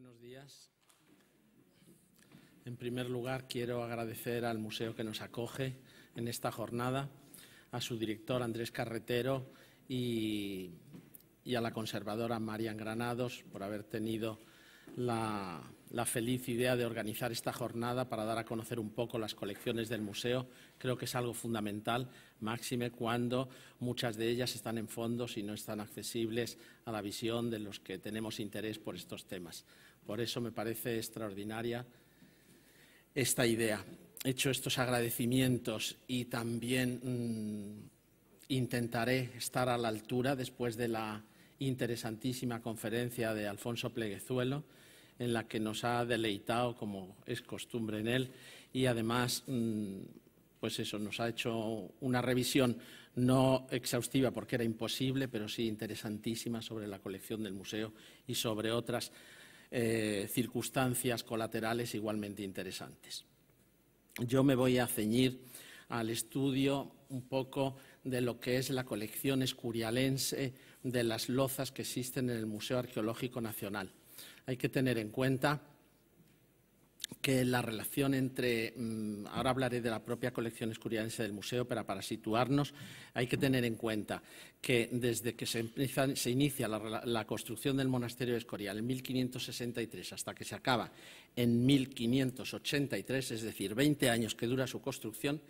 Buenos días. En primer lugar, quiero agradecer al museo que nos acoge en esta jornada, a su director Andrés Carretero y, a la conservadora Marian Granados por haber tenido la, feliz idea de organizar esta jornada para dar a conocer un poco las colecciones del museo. Creo que es algo fundamental, máxime, cuando muchas de ellas están en fondos y no están accesibles a la visión de los que tenemos interés por estos temas. Por eso me parece extraordinaria esta idea. He Hecho estos agradecimientos y también mm, intentaré estar a la altura después de la interesantísima conferencia de Alfonso Pleguezuelo, en la que nos ha deleitado, como es costumbre en él, y además, mm, pues eso, nos ha hecho una revisión no exhaustiva porque era imposible, pero sí interesantísima sobre la colección del museo y sobre otras eh, circunstancias colaterales igualmente interesantes. Yo me voy a ceñir al estudio un poco de lo que es la colección escurialense de las lozas que existen en el Museo Arqueológico Nacional. Hay que tener en cuenta que la relación entre, mm, ahora hablaré de la propia colección escuridense del museo, pero para situarnos hay que tener en cuenta que desde que se, inicia la, construcción del monasterio de Escorial en 1563 hasta que se acaba en 1583, es decir, 20 años que dura su construcción,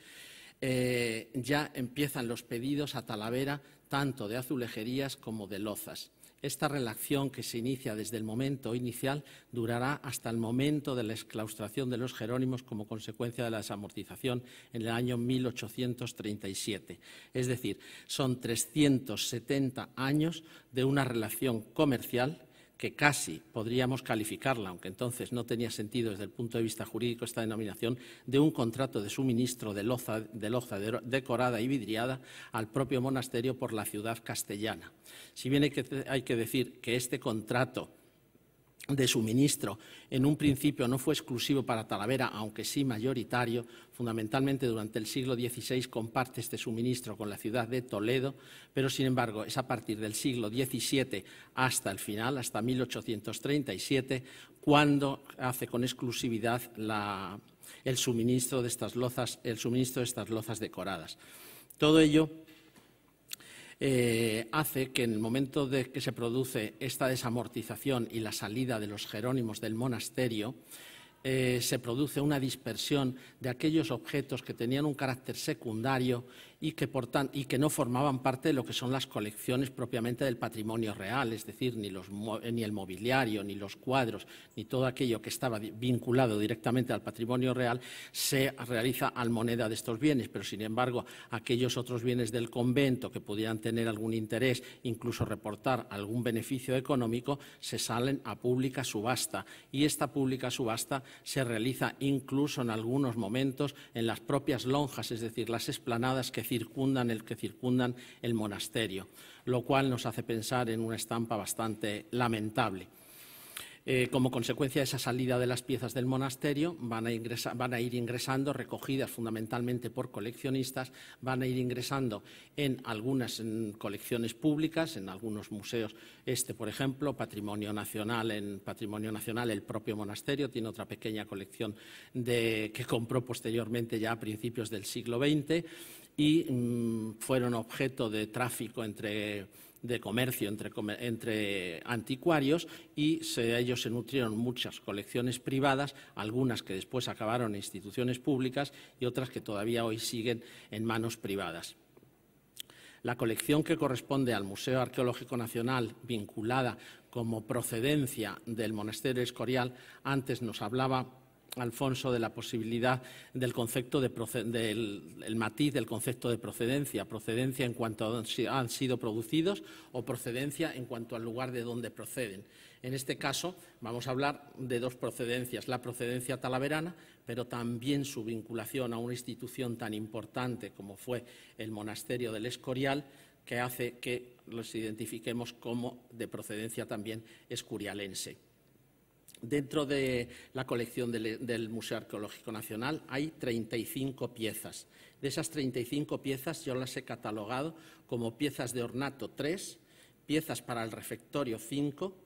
eh, ya empiezan los pedidos a Talavera tanto de azulejerías como de lozas. Esta relación que se inicia desde el momento inicial durará hasta el momento de la exclaustración de los Jerónimos como consecuencia de la desamortización en el año 1837. Es decir, son 370 años de una relación comercial que casi podríamos calificarla, aunque entonces no tenía sentido desde el punto de vista jurídico esta denominación, de un contrato de suministro de loza, decorada y vidriada al propio monasterio por la ciudad castellana. Si bien hay que decir que este contrato de suministro en un principio no fue exclusivo para Talavera, aunque sí mayoritario, fundamentalmente durante el siglo XVI comparte este suministro con la ciudad de Toledo, pero sin embargo es a partir del siglo XVII hasta el final, hasta 1837, cuando hace con exclusividad el, suministro de estas lozas, el suministro de estas lozas decoradas. Todo ello eh, hace que en el momento de que se produce esta desamortización y la salida de los jerónimos del monasterio, eh, se produce una dispersión de aquellos objetos que tenían un carácter secundario y que, no formaban parte de lo que son las colecciones propiamente del patrimonio real, es decir, ni, los, eh, ni el mobiliario, ni los cuadros, ni todo aquello que estaba vinculado directamente al patrimonio real, se realiza al moneda de estos bienes, pero sin embargo aquellos otros bienes del convento que pudieran tener algún interés, incluso reportar algún beneficio económico, se salen a pública subasta y esta pública subasta se realiza incluso en algunos momentos en las propias lonjas, es decir, las esplanadas que circundan el que circundan el monasterio, lo cual nos hace pensar en una estampa bastante lamentable. Eh, como consecuencia de esa salida de las piezas del monasterio, van a, ir ingresando, recogidas fundamentalmente por coleccionistas, van a ir ingresando en algunas colecciones públicas, en algunos museos, este por ejemplo, Patrimonio Nacional, en Patrimonio Nacional el propio monasterio tiene otra pequeña colección que compró posteriormente ya a principios del siglo XX, y mm, fueron objeto de tráfico entre de comercio entre, anticuarios y de ellos se nutrieron muchas colecciones privadas, algunas que después acabaron en instituciones públicas y otras que todavía hoy siguen en manos privadas. La colección que corresponde al Museo Arqueológico Nacional, vinculada como procedencia del Monasterio Escorial, antes nos hablaba Alfonso de la posibilidad del concepto de del matiz del concepto de procedencia, procedencia en cuanto a, han sido producidos o procedencia en cuanto al lugar de donde proceden. En este caso vamos a hablar de dos procedencias, la procedencia talaverana, pero también su vinculación a una institución tan importante como fue el monasterio del Escorial, que hace que los identifiquemos como de procedencia también escurialense. Dentro de la colección del, Museo Arqueológico Nacional hay 35 piezas. De esas 35 piezas yo las he catalogado como piezas de ornato 3, piezas para el refectorio 5,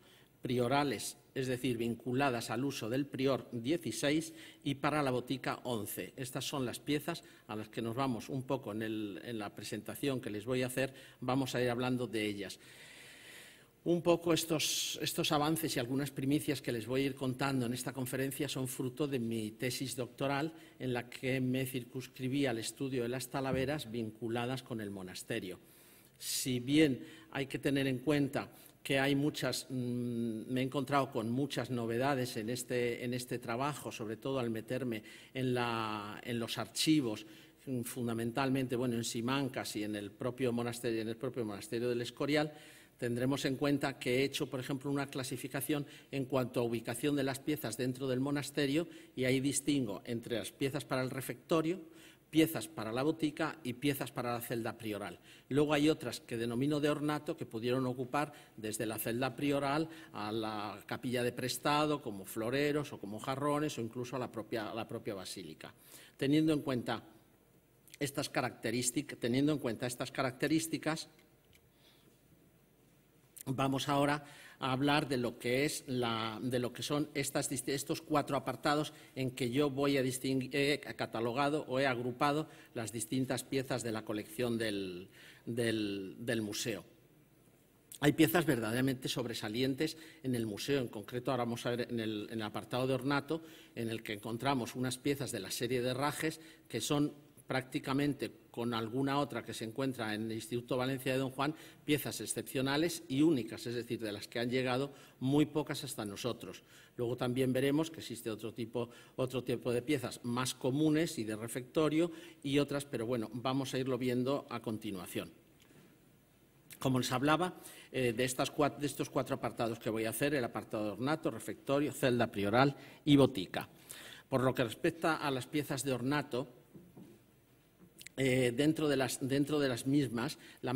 priorales, es decir, vinculadas al uso del prior 16 y para la botica 11. Estas son las piezas a las que nos vamos un poco en la presentación que les voy a hacer, vamos a ir hablando de ellas un poco estos, avances y algunas primicias que les voy a ir contando en esta conferencia son fruto de mi tesis doctoral en la que me circunscribí al estudio de las talaveras vinculadas con el monasterio. Si bien hay que tener en cuenta que hay muchas, mm, me he encontrado con muchas novedades en este, este trabajo, sobre todo al meterme en, los archivos, fundamentalmente en Simancas y en el propio monasterio del Escorial, tendremos en cuenta que he hecho, por ejemplo, una clasificación en cuanto a ubicación de las piezas dentro del monasterio y ahí distingo entre las piezas para el refectorio, piezas para la botica y piezas para la celda prioral. Luego hay otras que denomino de ornato que pudieron ocupar desde la celda prioral a la capilla de prestado como floreros o como jarrones o incluso a la propia, basílica. en cuenta estas características, teniendo en cuenta estas características, Vamos ahora a hablar de lo que, son estos cuatro apartados en que yo voy a distinguir, he catalogado o he agrupado las distintas piezas de la colección del, museo. Hay piezas verdaderamente sobresalientes en el museo, en concreto ahora vamos a ver en el, en el, apartado de ornato, en el que encontramos unas piezas de la serie de rajes que son prácticamente con alguna otra que se encuentra en el Instituto Valencia de Don Juan, piezas excepcionales y únicas, es decir, de las que han llegado muy pocas hasta nosotros. Luego también veremos que existe otro tipo, otro tipo de piezas más comunes y de refectorio y otras, pero bueno, vamos a irlo viendo a continuación. Como les hablaba, eh, de, de estos cuatro apartados que voy a hacer, el apartado de ornato, refectorio, celda prioral y botica. Por lo que respecta a las piezas de ornato, eh, dentro, de las, mismas, las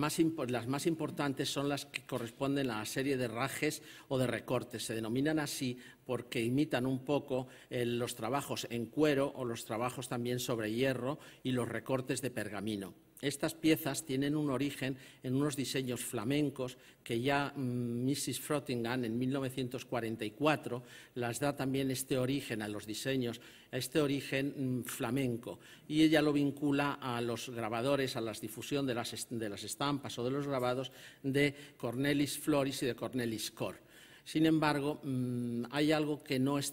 más importantes son las que corresponden a la serie de rajes o de recortes. Se denominan así porque imitan un poco eh, los trabajos en cuero o los trabajos también sobre hierro y los recortes de pergamino. Estas piezas tienen un origen en unos diseños flamencos que ya Mrs. Mm, Frottingham en 1944 las da también este origen a los diseños, a este origen mm, flamenco. Y ella lo vincula a los grabadores, a la difusión de las, de las estampas o de los grabados de Cornelis Floris y de Cornelis Core. Sin embargo, mm, hay algo que no, es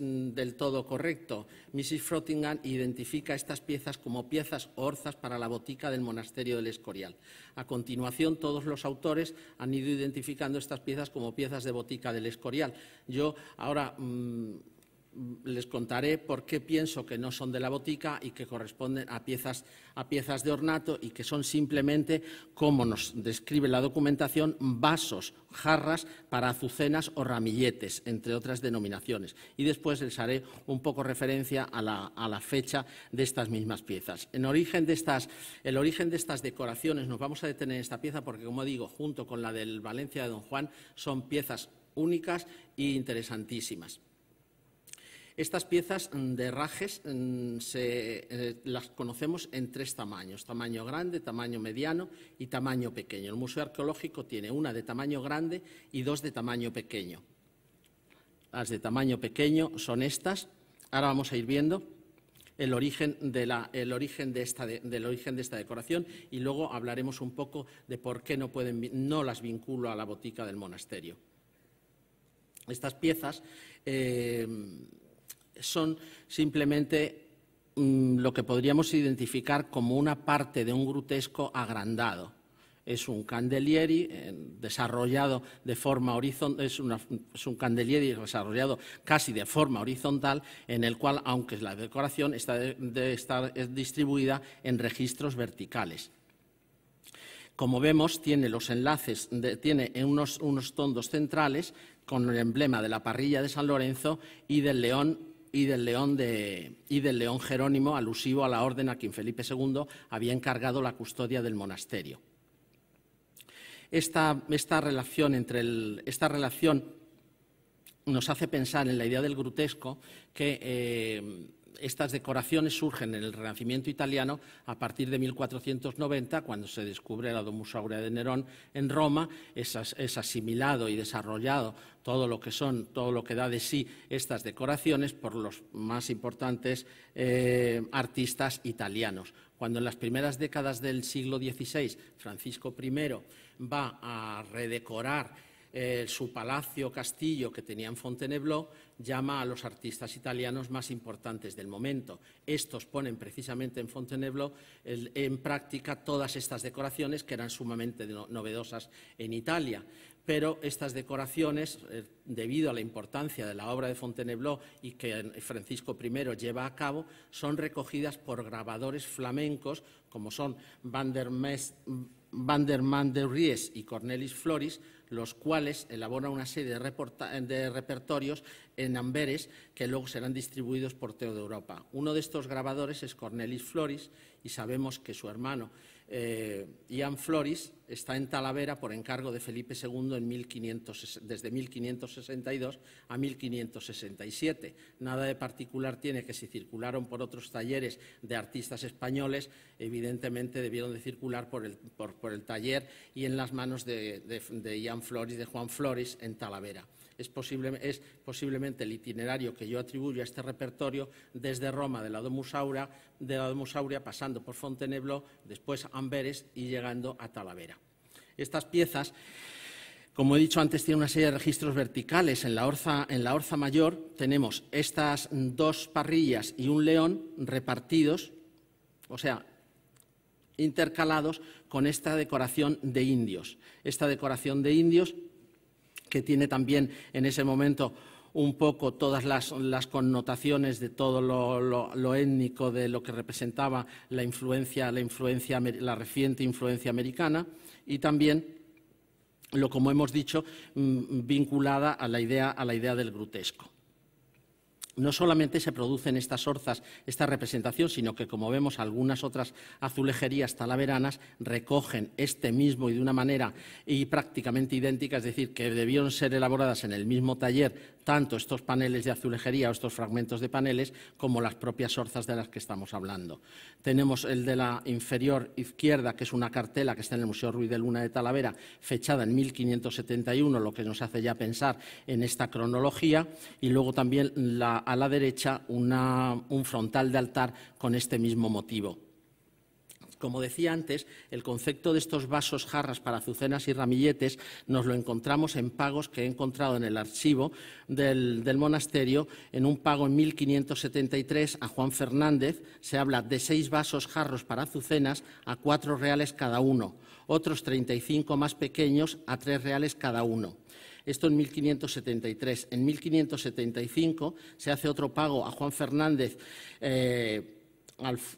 mm, del todo correcto. Mrs. Frottingham identifica estas piezas como piezas orzas para la botica del monasterio del Escorial. A continuación, todos los autores han ido identificando estas piezas como piezas de botica del Escorial. Yo ahora mm, les contaré por qué pienso que no son de la botica y que corresponden a piezas, de ornato y que son simplemente, como nos describe la documentación, vasos, jarras para azucenas o ramilletes, entre otras denominaciones. Y después les haré un poco referencia a la, fecha de estas mismas piezas. En origen de estas, el origen de estas decoraciones, nos vamos a detener en esta pieza porque, como digo, junto con la del Valencia de Don Juan, son piezas únicas e interesantísimas. Estas piezas mm, de rajes mm, se, eh, las conocemos en tres tamaños, tamaño grande, tamaño mediano y tamaño pequeño. El Museo Arqueológico tiene una de tamaño grande y dos de tamaño pequeño. Las de tamaño pequeño son estas. Ahora vamos a ir viendo el origen de, origen de, esta, origen de esta decoración y luego hablaremos un poco de por qué no, las vinculo a la botica del monasterio. Estas piezas eh, son simplemente mm, lo que podríamos identificar como una parte de un grotesco agrandado. Es un candelieri eh, desarrollado de forma es, un candelieri desarrollado casi de forma horizontal, en el cual, aunque es la decoración está estar distribuida en registros verticales. Como vemos, tiene los enlaces, tiene unos tondos centrales con el emblema de la parrilla de San Lorenzo y del león y del león, y del león Jerónimo, alusivo a la orden a quien Felipe II había encargado la custodia del monasterio. Esta, esta, relación entre esta relación nos hace pensar en la idea del grotesco que eh, estas decoraciones surgen en el Renacimiento italiano a partir de 1490, cuando se descubre la Domus Aurea de Nerón en Roma. Es, asimilado y desarrollado todo lo que son, todo lo que da de sí estas decoraciones por los más importantes eh, artistas italianos. Cuando en las primeras décadas del siglo XVI Francisco I va a redecorar eh, su palacio castillo que tenía en Fontainebleau, llama a los artistas italianos más importantes del momento. Estos ponen precisamente en Fontainebleau en práctica todas estas decoraciones que eran sumamente novedosas en Italia pero estas decoraciones, eh, debido a la importancia de la obra de Fontainebleau y que Francisco I lleva a cabo, son recogidas por grabadores flamencos como son Van der, de Ries y Cornelis Floris, los cuales elaboran una serie de, repertorios en Amberes que luego serán distribuidos por toda Europa. Uno de estos grabadores es Cornelis Floris y sabemos que su hermano eh, Ian Floris está en Talavera por encargo de Felipe II en 1500, desde 1562 a 1567. Nada de particular tiene que si circularon por otros talleres de artistas españoles, evidentemente debieron de circular por el, taller y en las manos de, Ian Floris, de Juan Floris, en Talavera es, posiblemente el itinerario que yo atribuyo a este repertorio desde Roma, de la Domus Aurea, de la pasando por Fontainebleau, después Amberes y llegando a Talavera. Estas piezas, como he dicho antes, tienen una serie de registros verticales. En la orza, en la orza mayor tenemos estas dos parrillas y un león repartidos, o sea, intercalados con esta decoración de indios. Esta decoración de indios que tiene también en ese momento un poco todas las, connotaciones de todo lo, étnico, de lo que representaba la influencia, la la reciente influencia americana, y también lo como hemos dicho, mm, vinculada a la idea, a la idea del grotesco no solamente se producen estas orzas, esta representación, sino que, como vemos, algunas otras azulejerías talaveranas recogen este mismo y de una manera prácticamente idéntica, es decir, que debieron ser elaboradas en el mismo taller tanto estos paneles de azulejería o estos fragmentos de paneles como las propias orzas de las que estamos hablando. Tenemos el de la inferior izquierda, que es una cartela que está en el Museo Ruiz de Luna de Talavera, fechada en 1571, lo que nos hace ya pensar en esta cronología, y luego también la a la derecha un frontal de altar con este mismo motivo. Como decía antes, el concepto de estos vasos jarras para azucenas y ramilletes nos lo encontramos en pagos que he encontrado en el archivo del, del monasterio. En un pago en 1573 a Juan Fernández se habla de seis vasos jarros para azucenas a cuatro reales cada uno, otros 35 más pequeños a tres reales cada uno esto en 1573. En 1575 se hace otro pago a Juan Fernández. Eh,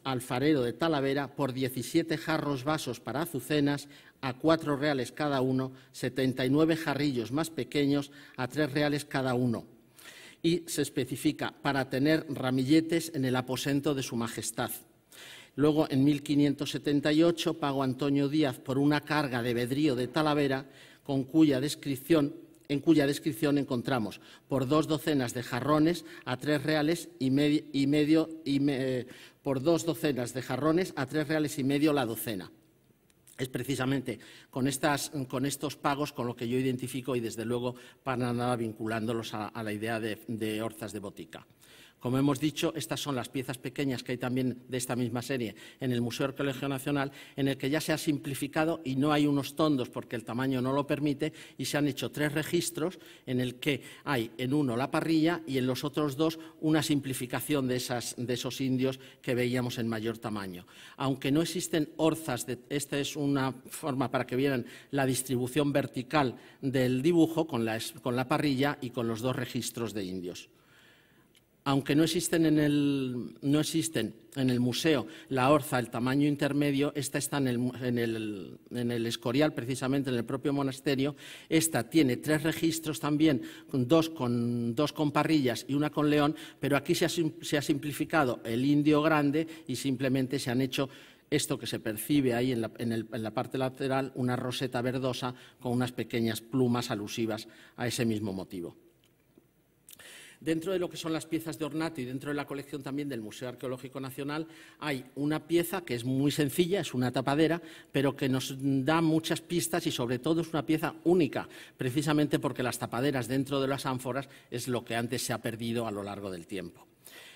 alfarero de Talavera por 17 jarros vasos para azucenas a cuatro reales cada uno, 79 jarrillos más pequeños a tres reales cada uno. Y se especifica para tener ramilletes en el aposento de su majestad. Luego, en 1578, pagó Antonio Díaz por una carga de vedrío de Talavera, con cuya descripción en cuya descripción encontramos por dos docenas de jarrones a tres reales y, medio, y por dos docenas de jarrones a tres reales y medio la docena. Es precisamente con, estos pagos con lo que yo identifico y, desde luego, para nada vinculándolos a, la idea de, de, Orzas de Botica. Como hemos dicho, estas son las piezas pequeñas que hay también de esta misma serie en el Museo Arqueológico Nacional, en el que ya se ha simplificado y no hay unos tondos porque el tamaño no lo permite, y se han hecho tres registros en el que hay en uno la parrilla y en los otros dos una simplificación de, esos indios que veíamos en mayor tamaño. Aunque no existen orzas, esta es una forma para que vieran la distribución vertical del dibujo con la parrilla y con los dos registros de indios aunque no existen, en el, museo la orza, el tamaño intermedio, esta está en el, Escorial, precisamente en el propio monasterio, esta tiene tres registros también, dos con, parrillas y una con león, pero aquí se ha, simplificado el indio grande y simplemente se han hecho esto que se percibe ahí en la, parte lateral, una roseta verdosa con unas pequeñas plumas alusivas a ese mismo motivo. Dentro de lo que son las piezas de ornato y dentro de la colección también del Museo Arqueológico Nacional hay una pieza que es muy sencilla, es una tapadera, pero que nos da muchas pistas y sobre todo es una pieza única, precisamente porque las tapaderas dentro de las ánforas es lo que antes se ha perdido a lo largo del tiempo.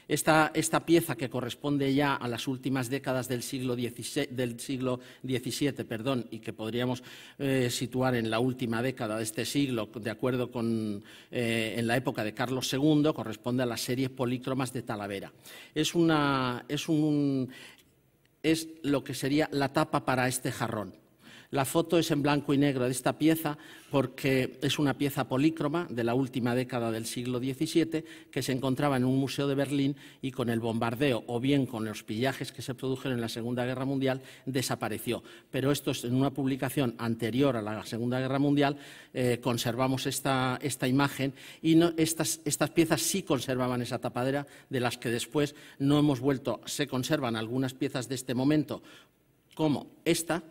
Esta, pieza que corresponde ya a las últimas décadas del siglo, del siglo XVII y que podríamos eh, situar en la última década de este siglo, de acuerdo con eh, en la época de Carlos II, corresponde a las series polícromas de Talavera. Es, una, es, un, es lo que sería la tapa para este jarrón. La foto es en blanco y negro de esta pieza porque es una pieza polícroma de la última década del siglo XVII que se encontraba en un museo de Berlín y con el bombardeo o bien con los pillajes que se produjeron en la Segunda Guerra Mundial desapareció. Pero esto es en una publicación anterior a la Segunda Guerra Mundial, eh, conservamos esta, imagen y estas, estas piezas sí conservaban esa tapadera de las que después no hemos vuelto. Se conservan algunas piezas de este momento, como esta,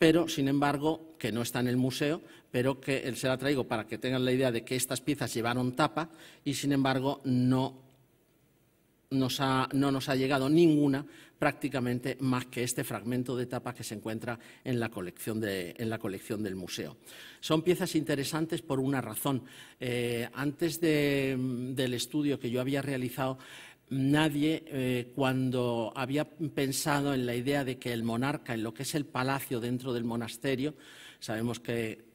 pero sin embargo que no está en el museo, pero que se la traigo para que tengan la idea de que estas piezas llevaron tapa y sin embargo no nos ha, llegado ninguna prácticamente más que este fragmento de tapa que se encuentra en la colección, del museo. Son piezas interesantes por una razón. Eh, antes del estudio que yo había realizado, nadie eh, cuando había pensado en la idea de que el monarca, en lo que es el palacio dentro del monasterio, sabemos que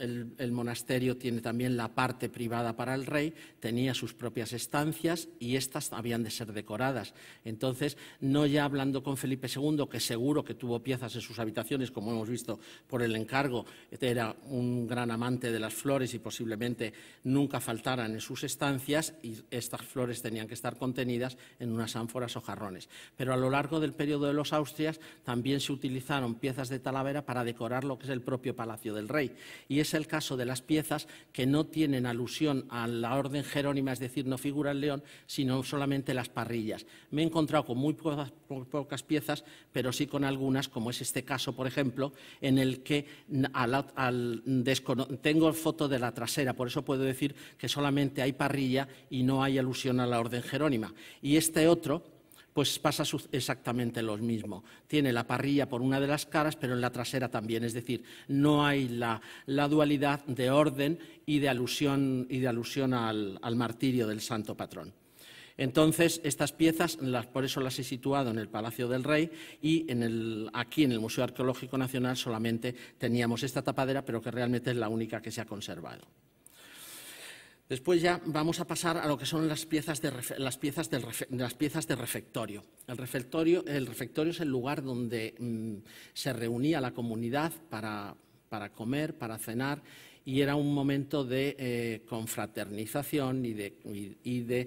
el, monasterio tiene también la parte privada para el rey, tenía sus propias estancias y éstas habían de ser decoradas. Entonces, no ya hablando con Felipe II, que seguro que tuvo piezas en sus habitaciones, como hemos visto por el encargo, era un gran amante de las flores y posiblemente nunca faltaran en sus estancias y estas flores tenían que estar contenidas en unas ánforas o jarrones. Pero a lo largo del periodo de los Austrias también se utilizaron piezas de talavera para decorar lo que es el propio palacio del rey. Y es el caso de las piezas que no tienen alusión a la orden jerónima, es decir, no figura el león, sino solamente las parrillas. Me he encontrado con muy pocas, piezas, pero sí con algunas, como es este caso, por ejemplo, en el que tengo foto de la trasera, por eso puedo decir que solamente hay parrilla y no hay alusión a la orden jerónima. Y este otro, pues pasa exactamente lo mismo. Tiene la parrilla por una de las caras, pero en la trasera también. Es decir, no hay la, dualidad de orden y de alusión, y de alusión al, martirio del santo patrón. Entonces, estas piezas, por eso las he situado en el Palacio del Rey y aquí en el Museo Arqueológico Nacional solamente teníamos esta tapadera, pero que realmente es la única que se ha conservado. Después ya vamos a pasar a lo que son las piezas, de, las piezas, del, de refectorio. El, refectorio. es el lugar donde mm, se reunía la comunidad para, comer, para cenar, y era un momento de eh, confraternización y de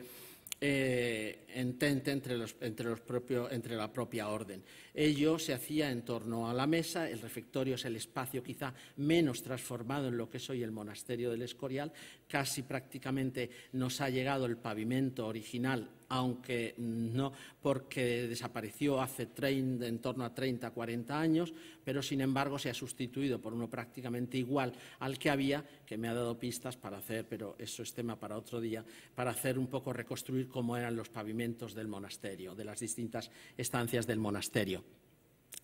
eh, entente entre, la propia orden. Ello se hacía en torno a la mesa, el refectorio es el espacio quizá menos transformado en lo que es hoy el monasterio del Escorial, casi prácticamente nos ha llegado el pavimento original aunque no porque desapareció hace en torno a 30, 40 años, pero sin embargo se ha sustituido por uno prácticamente igual al que había, que me ha dado pistas para hacer, pero eso es tema para otro día, para hacer un poco reconstruir cómo eran los pavimentos del monasterio, de las distintas estancias del monasterio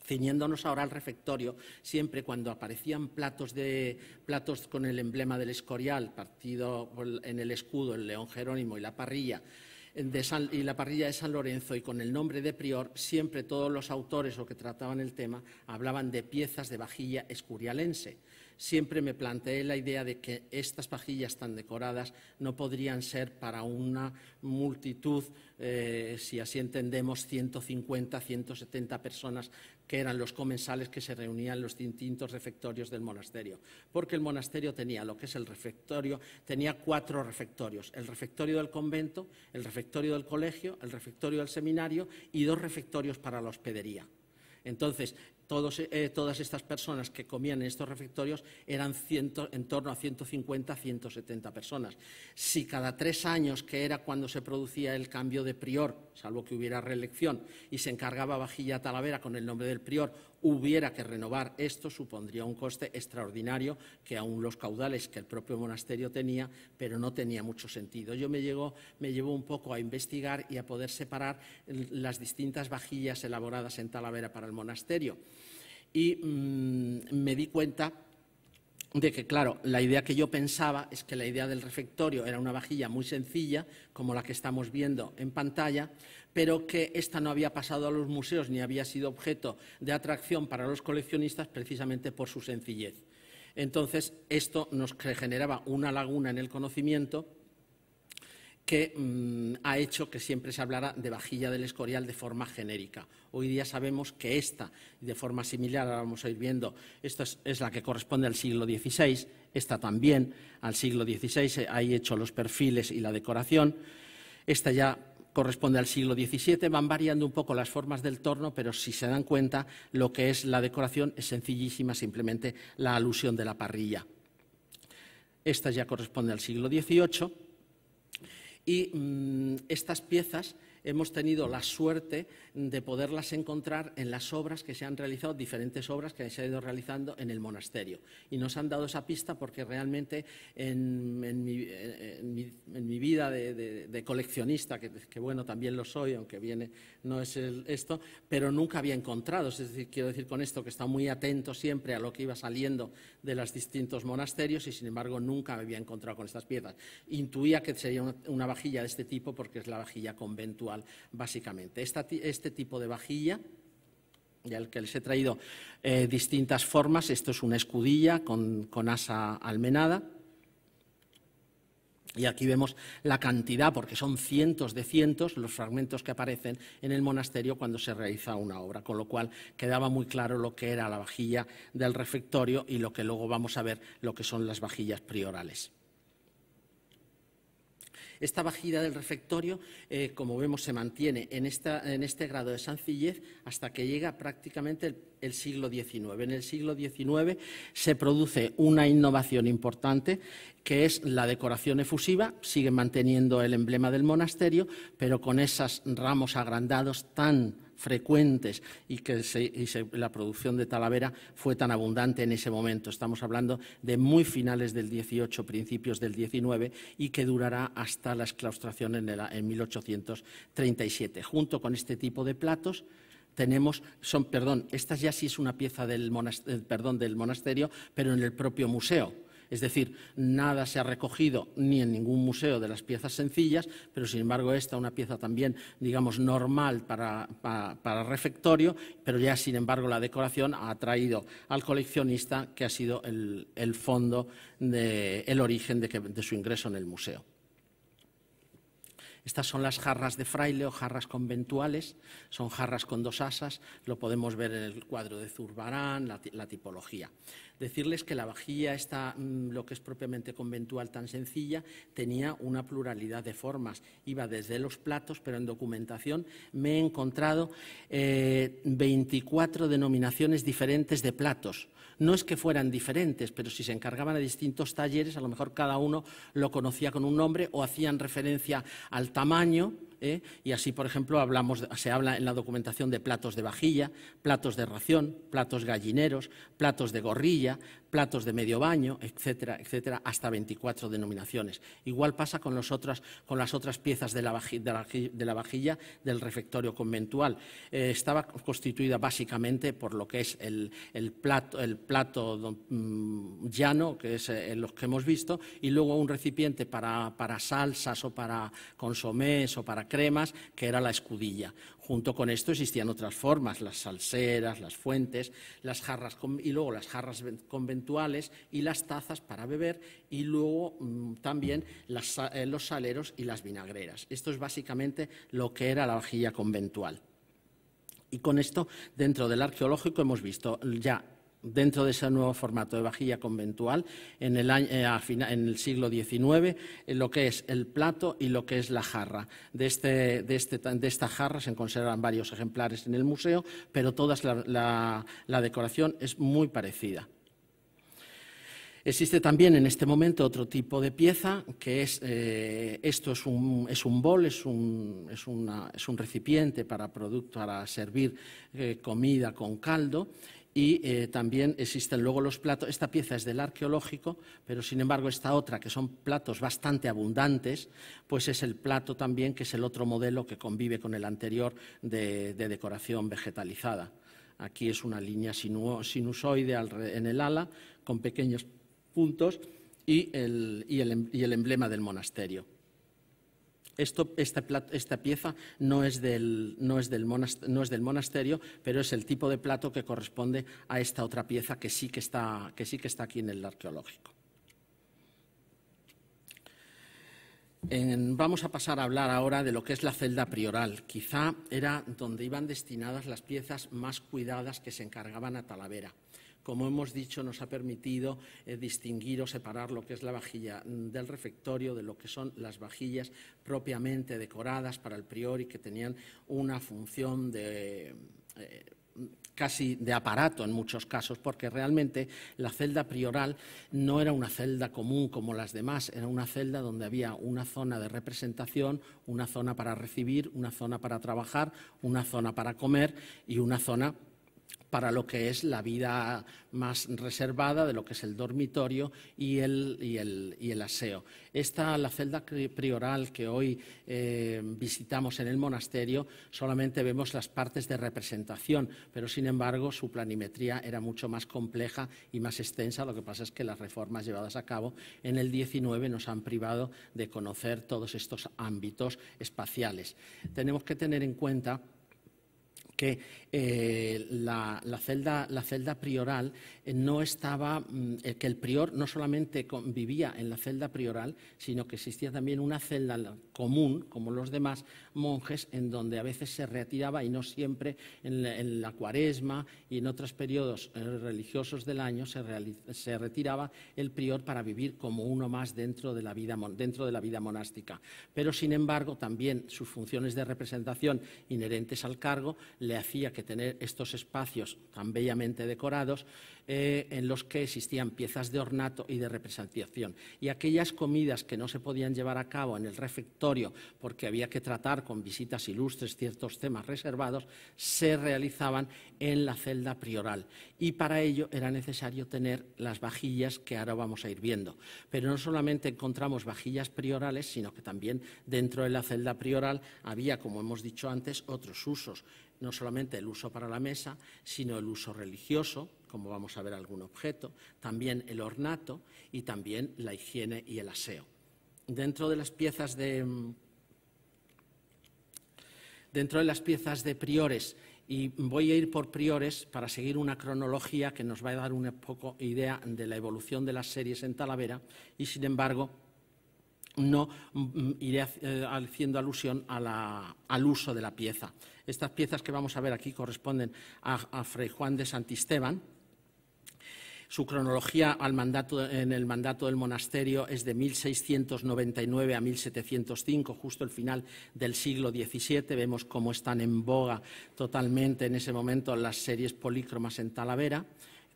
ciñéndonos ahora al refectorio, siempre cuando aparecían platos, platos con el emblema del Escorial, partido en el escudo, el león Jerónimo y la parrilla, y la parrilla de San Lorenzo y con el nombre de prior, siempre todos los autores o que trataban el tema hablaban de piezas de vajilla escurialense. Siempre me planteé la idea de que estas vajillas tan decoradas no podrían ser para una multitud, eh, si así entendemos, 150, 170 personas que eran los comensales que se reunían en los distintos refectorios del monasterio, porque el monasterio tenía lo que es el refectorio, tenía cuatro refectorios, el refectorio del convento, el refectorio del colegio, el refectorio del seminario y dos refectorios para la hospedería. Entonces, eh, todas estas personas que comían en estos refectorios eran en torno a 150 170 personas. Si cada tres años, que era cuando se producía el cambio de prior, salvo que hubiera reelección, y se encargaba Vajilla Talavera con el nombre del prior hubiera que renovar esto supondría un coste extraordinario que aún los caudales que el propio monasterio tenía, pero no tenía mucho sentido. Yo me, llevo me llevó un poco a investigar y a poder separar las distintas vajillas elaboradas en Talavera para el monasterio y mm, me di cuenta de que, claro, la idea que yo pensaba es que la idea del refectorio era una vajilla muy sencilla, como la que estamos viendo en pantalla, pero que esta no había pasado a los museos ni había sido objeto de atracción para los coleccionistas precisamente por su sencillez. Entonces, esto nos generaba una laguna en el conocimiento que mm, ha hecho que siempre se hablara de vajilla del escorial de forma genérica. Hoy día sabemos que esta, de forma similar, ahora vamos a ir viendo, esta es, la que corresponde al siglo XVI, esta también al siglo XVI, eh, ahí he hecho los perfiles y la decoración, esta ya corresponde al siglo XVII, van variando un poco las formas del torno, pero si se dan cuenta, lo que es la decoración es sencillísima, simplemente la alusión de la parrilla. Esta ya corresponde al siglo XVIII y mm, estas piezas hemos tenido la suerte de poderlas encontrar en las obras que se han realizado, diferentes obras que se han ido realizando en el monasterio. Y nos han dado esa pista porque realmente en, mi, vida de, coleccionista, que, bueno, también lo soy, aunque viene no es esto, pero nunca había encontrado. Es decir, quiero decir con esto que está muy atento siempre a lo que iba saliendo de los distintos monasterios y sin embargo nunca me había encontrado con estas piezas. Intuía que sería una vajilla de este tipo porque es la vajilla conventual básicamente. este tipo de vajilla, ya que les he traído eh, distintas formas, esto es una escudilla con asa almenada. Y aquí vemos la cantidad, porque son cientos de cientos los fragmentos que aparecen en el monasterio cuando se realiza una obra, con lo cual quedaba muy claro lo que era la vajilla del refectorio y lo que luego vamos a ver, lo que son las vajillas priorales. Esta bajida del refectorio, eh, como vemos, se mantiene en, este grado de sencillez hasta que llega prácticamente el, siglo XIX. En el siglo XIX se produce una innovación importante que es la decoración efusiva, sigue manteniendo el emblema del monasterio, pero con esos ramos agrandados tan frecuentes y que la producción de Talavera fue tan abundante en ese momento. Estamos hablando de muy finales del 18, principios del 19 y que durará hasta la exclaustración en, 1837. Junto con este tipo de platos, tenemos, son, perdón, esta ya sí es una pieza del, eh, perdón, del monasterio, pero en el propio museo es decir, nada se ha recogido ni en ningún museo de las piezas sencillas, pero sin embargo esta, una pieza también, digamos, normal para, refectorio, pero ya sin embargo la decoración ha atraído al coleccionista, que ha sido el, fondo, de, el origen de su ingreso en el museo. Estas son las jarras de fraile o jarras conventuales, son jarras con dos asas, lo podemos ver en el cuadro de Zurbarán, la, tipología. Decirles que la vajilla, esta, mm, lo que es propiamente conventual tan sencilla, tenía una pluralidad de formas, iba desde los platos, pero en documentación me he encontrado 24 eh, denominaciones diferentes de platos. No es que fueran diferentes, pero si se encargaban a distintos talleres, a lo mejor cada uno lo conocía con un nombre o hacían referencia al tamaño ¿eh? y así, por ejemplo, se habla en la documentación de platos de vajilla, platos de ración, platos gallineros, platos de gorrilla, platos de medio baño, etcétera, etcétera, hasta 24 denominaciones. Igual pasa con, las otras piezas de la, vajilla, del refectorio conventual. Eh, estaba constituida básicamente por lo que es el, plato, mm, llano, que es lo eh, los que hemos visto, y luego un recipiente para, para salsas o para consomés o para cremas, que era la escudilla. Junto con esto existían otras formas, las salseras, las fuentes, las jarras y luego las jarras conventuales y las tazas para beber y luego mm, también eh, los saleros y las vinagreras. Esto es básicamente lo que era la vajilla conventual. Y con esto, dentro del arqueológico, hemos visto ya dentro de ese nuevo formato de vajilla conventual en el, eh, siglo XIX, en lo que es el plato y lo que es la jarra. De, este, este esta jarra se conservan varios ejemplares en el museo, pero toda la, decoración es muy parecida. Existe también en este momento otro tipo de pieza, que es, eh, esto es un, bol, es un, recipiente para, para servir eh, comida con caldo, y eh, también existen luego los platos. Esta pieza es del arqueológico, pero sin embargo esta otra, que son platos bastante abundantes, pues es el plato también que es el otro modelo que convive con el anterior de, decoración vegetalizada. Aquí es una línea sinusoide en el ala con pequeños puntos y el em-, emblema del monasterio esta, pieza no es, del, monasterio, pero es el tipo de plato que corresponde a esta otra pieza que sí que está, aquí en el arqueológico. vamos a pasar a hablar ahora de lo que es la celda prioral. Quizá era donde iban destinadas las piezas más cuidadas que se encargaban a Talavera como hemos dicho, nos ha permitido eh, distinguir o separar lo que es la vajilla mm, del refectorio de lo que son las vajillas propiamente decoradas para el priori, que tenían una función de... Eh, casi de aparato en muchos casos, porque realmente la celda prioral no era una celda común como las demás, era una celda donde había una zona de representación, una zona para recibir, una zona para trabajar, una zona para comer y una zona para lo que es la vida más reservada de lo que es el dormitorio y el, aseo. Esta, la celda prioral que hoy eh, visitamos en el monasterio, solamente vemos las partes de representación, pero sin embargo su planimetría era mucho más compleja y más extensa. Lo que pasa es que las reformas llevadas a cabo en el 19 nos han privado de conocer todos estos ámbitos espaciales. Tenemos que tener en cuenta que eh, la, celda, la, celda, prioral eh, no estaba, mm, eh, que el prior no solamente vivía en la celda prioral, sino que existía también una celda común, como los demás monjes, en donde a veces se retiraba y no siempre en la, cuaresma y en otros periodos religiosos del año se, se, retiraba el prior para vivir como uno más dentro de, la vida, dentro de la vida monástica. Pero, sin embargo, también sus funciones de representación inherentes al cargo le hacía que tener estos espacios tan bellamente decorados eh, en los que existían piezas de ornato y de representación. Y aquellas comidas que no se podían llevar a cabo en el refectorio porque había que tratar con visitas ilustres ciertos temas reservados, se realizaban en la celda prioral. Y para ello era necesario tener las vajillas que ahora vamos a ir viendo. Pero no solamente encontramos vajillas priorales, sino que también dentro de la celda prioral había, como hemos dicho antes, otros usos no solamente el uso para la mesa, sino el uso religioso, como vamos a ver algún objeto, también el ornato y también la higiene y el aseo. Dentro de las piezas de, mm, dentro de, las piezas de priores, y voy a ir por priores para seguir una cronología que nos va a dar una poco idea de la evolución de las series en Talavera, y sin embargo no mm, mm, iré eh, haciendo alusión al uso de la pieza. Estas piezas que vamos a ver aquí corresponden a, Fray Juan de Santisteban. Su cronología al mandato, en el mandato del monasterio es de 1699 a 1705, justo el final del siglo XVII. Vemos cómo están en boga totalmente en ese momento las series polícromas en Talavera,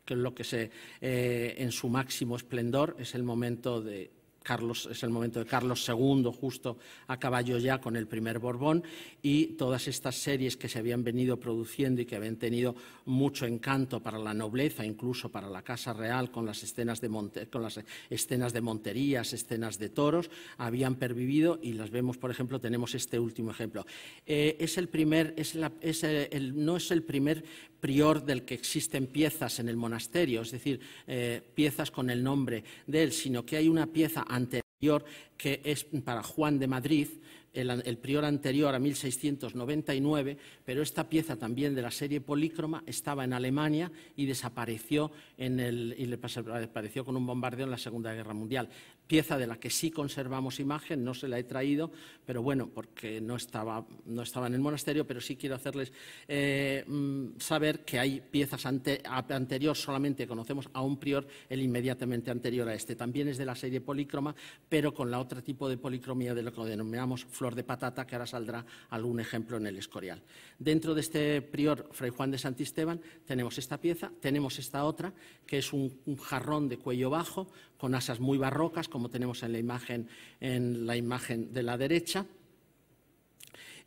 que es lo que se, eh, en su máximo esplendor es el momento de Carlos, es el momento de Carlos II, justo a caballo ya con el primer Borbón, y todas estas series que se habían venido produciendo y que habían tenido mucho encanto para la nobleza, incluso para la Casa Real, con las escenas de, con las escenas de monterías, escenas de toros, habían pervivido y las vemos, por ejemplo, tenemos este último ejemplo. Eh, es el primer, el, no es el primer prior del que existen piezas en el monasterio, es decir, eh, piezas con el nombre de él, sino que hay una pieza anterior que es para Juan de Madrid, el, prior anterior a 1699, pero esta pieza también de la serie polícroma estaba en Alemania y desapareció en el, y le desapareció con un bombardeo en la Segunda Guerra Mundial pieza de la que sí conservamos imagen, no se la he traído, pero bueno, porque no estaba, no estaba en el monasterio, pero sí quiero hacerles eh, mm, saber que hay piezas ante, anterior, solamente conocemos a un prior, el inmediatamente anterior a este. También es de la serie polícroma, pero con la otra tipo de policromía de lo que denominamos flor de patata, que ahora saldrá algún ejemplo en el escorial. Dentro de este prior, Fray Juan de Santisteban, tenemos esta pieza, tenemos esta otra, que es un, un jarrón de cuello bajo, con asas muy barrocas, como tenemos en la imagen, en la imagen de la derecha.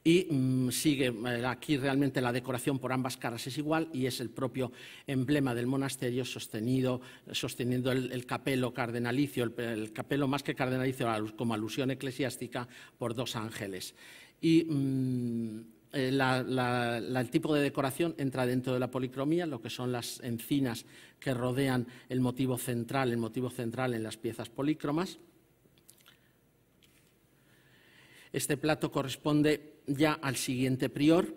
Y mm, sigue eh, aquí realmente la decoración por ambas caras es igual y es el propio emblema del monasterio sostenido, sosteniendo el, capelo cardenalicio, el, capelo más que cardenalicio como alusión eclesiástica por dos ángeles. Y mm, eh, el tipo de decoración entra dentro de la policromía, lo que son las encinas que rodean el motivo central, el motivo central en las piezas polícromas. Este plato corresponde ya al siguiente prior,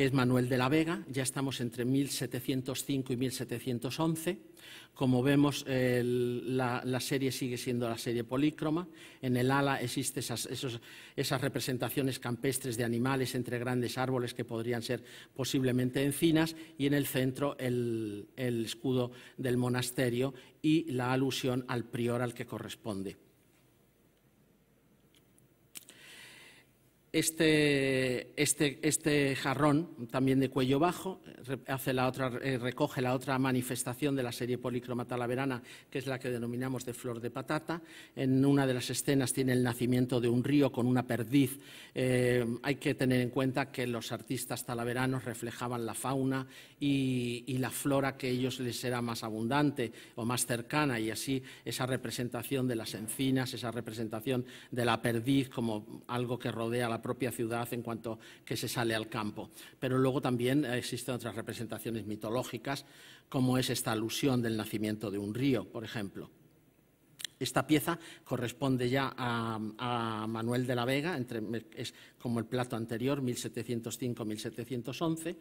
es Manuel de la Vega, ya estamos entre 1705 y 1711. Como vemos, la, serie sigue siendo la serie polícroma. En el ala existen esas, representaciones campestres de animales entre grandes árboles que podrían ser posiblemente encinas y en el centro el escudo del monasterio y la alusión al prior al que corresponde. este, este, este, jarrón, también de cuello bajo, eh, recoge la otra manifestación de la serie polícroma talaverana, que es la que denominamos de flor de patata. En una de las escenas tiene el nacimiento de un río con una perdiz. Eh, hay que tener en cuenta que los artistas talaveranos reflejaban la fauna y, y la flora que ellos les era más abundante o más cercana, y así esa representación de las encinas, esa representación de la perdiz como algo que rodea la propia ciudad en cuanto que se sale al campo. Pero luego también existen otras representaciones mitológicas, como es esta alusión del nacimiento de un río, por ejemplo. Esta pieza corresponde ya a, Manuel de la Vega, es como el plato anterior, 1705-1711,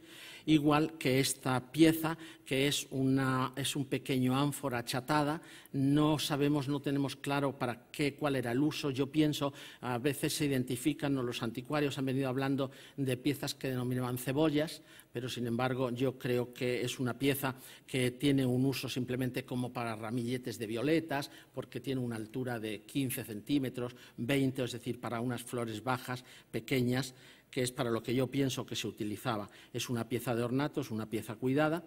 igual que esta pieza, que es, un pequeño ánfora achatada. No sabemos, no tenemos claro para qué, cuál era el uso. Yo pienso, a veces se identifican, o los anticuarios han venido hablando de piezas que denominaban cebollas, pero sin embargo yo creo que es una pieza que tiene un uso simplemente como para ramilletes de violetas, porque tiene una altura de 15 centímetros, 20, es decir, para unas flores bajas, pequeñas, que es para lo que yo pienso que se utilizaba. Es una pieza de ornato, es una pieza cuidada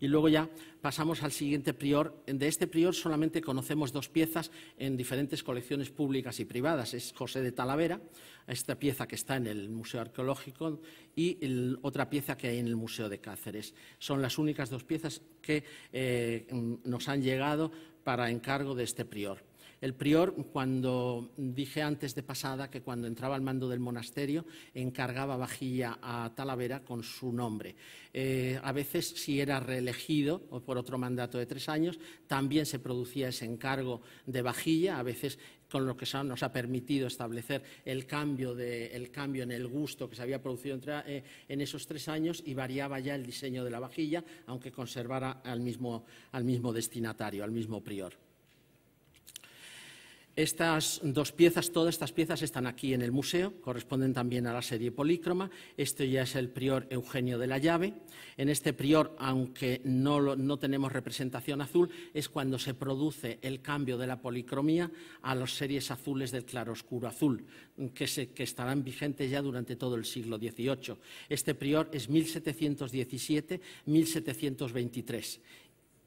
y luego ya pasamos al siguiente prior. De este prior solamente conocemos dos piezas en diferentes colecciones públicas y privadas. Es José de Talavera, esta pieza que está en el Museo Arqueológico y otra pieza que hay en el Museo de Cáceres. Son las únicas dos piezas que eh, nos han llegado para encargo de este prior. El prior, cuando dije antes de pasada que cuando entraba al mando del monasterio, encargaba vajilla a Talavera con su nombre. Eh, a veces, si era reelegido o por otro mandato de tres años, también se producía ese encargo de vajilla, a veces con lo que nos ha permitido establecer el cambio, en el gusto que se había producido eh, en esos tres años y variaba ya el diseño de la vajilla, aunque conservara al mismo destinatario, al mismo prior. Estas dos piezas, todas estas piezas están aquí en el museo, corresponden también a la serie polícroma. Este ya es el prior Eugenio de la Llave. En este prior, aunque no, tenemos representación azul, es cuando se produce el cambio de la policromía a las series azules del claroscuro azul, que, que estarán vigentes ya durante todo el siglo XVIII. Este prior es 1717-1723